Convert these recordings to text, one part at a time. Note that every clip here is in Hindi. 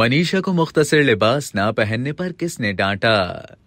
मनीषा को मुख्तसर लिबास ना पहनने पर किसने डांटा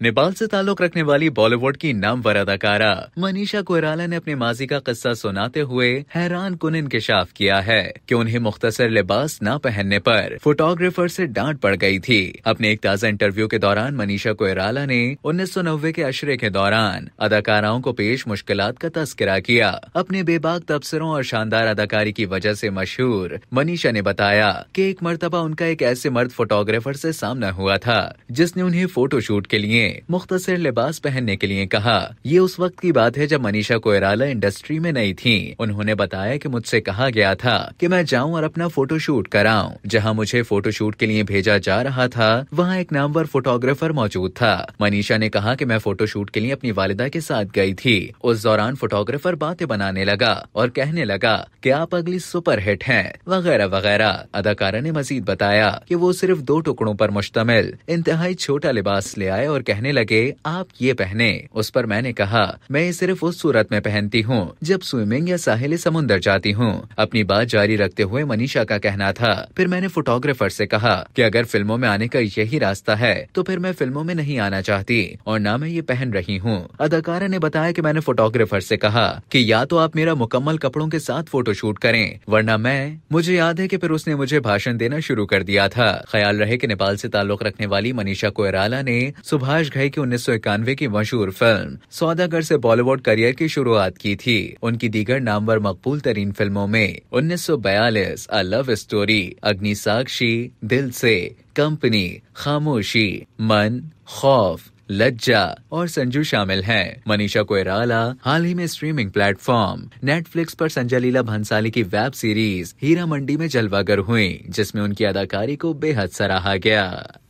नेपाल से ताल्लुक रखने वाली बॉलीवुड की नामवर अदाकारा मनीषा कोयराला ने अपने माजी का किस्सा सुनाते हुए हैरान कुन इंकशाफ किया है कि उन्हें मुख्तसर लिबास ना पहनने पर फोटोग्राफर से डांट पड़ गई थी अपने एक ताज़ा इंटरव्यू के दौरान मनीषा कोयराला ने उन्नीस सौ नब्बे के अशरे के दौरान अदाकाराओं को पेश मुश्किल का तस्करा किया अपने बेबाक तबसरों और शानदार अदाकारी की वजह ऐसी मशहूर मनीषा ने बताया की एक मरतबा उनका एक ऐसे मर्द फोटोग्राफर से सामना हुआ था जिसने उन्हें फोटोशूट के लिए मुख्तर लिबास पहनने के लिए कहा ये उस वक्त की बात है जब मनीषा कोयराला इंडस्ट्री में नहीं थी उन्होंने बताया की मुझसे कहा गया था की मैं जाऊँ और अपना फोटोशूट कराऊ जहाँ मुझे फोटोशूट के लिए भेजा जा रहा था वहाँ एक नामवर फोटोग्राफर मौजूद था मनीषा ने कहा की मैं फोटोशूट के लिए अपनी वालिदा के साथ गई थी उस दौरान फोटोग्राफर बातें बनाने लगा और कहने लगा की आप अगली सुपरहिट है वगैरह वगैरह अदाकारा ने मजीद बताया की वो वो सिर्फ दो टुकड़ों पर मुश्तमिल इंतहाई छोटा लिबास ले आए और कहने लगे आप ये पहने उस पर मैंने कहा मैं सिर्फ उस सूरत में पहनती हूँ जब स्विमिंग या साहिल समुन्दर जाती हूँ अपनी बात जारी रखते हुए मनीषा का कहना था फिर मैंने फोटोग्राफर से कहा कि अगर फिल्मों में आने का यही रास्ता है तो फिर मैं फिल्मों में नहीं आना चाहती और न मैं ये पहन रही हूँ अदाकारा ने बताया कि मैंने फोटोग्राफर से कहा कि या तो आप मेरा मुकम्मल कपड़ों के साथ फोटो शूट करें वरना मैं मुझे याद है कि फिर उसने मुझे भाषण देना शुरू कर दिया था ख्याल रहे कि नेपाल से ताल्लुक रखने वाली मनीषा कोयराला ने सुभाष घई की उन्नीस की मशहूर फिल्म सौदागर से बॉलीवुड करियर की शुरुआत की थी उनकी दीगर नामवर मकबूल तरीन फिल्मों में उन्नीस अ लव स्टोरी अग्नि साक्षी दिल से कंपनी खामोशी मन खौफ लज्जा और संजू शामिल हैं। मनीषा कोयराला हाल ही में स्ट्रीमिंग प्लेटफॉर्म नेटफ्लिक्स पर संजय लीला भंसाली की वेब सीरीज हीरा मंडी में जलवागर हुई जिसमें उनकी अदाकारी को बेहद सराहा गया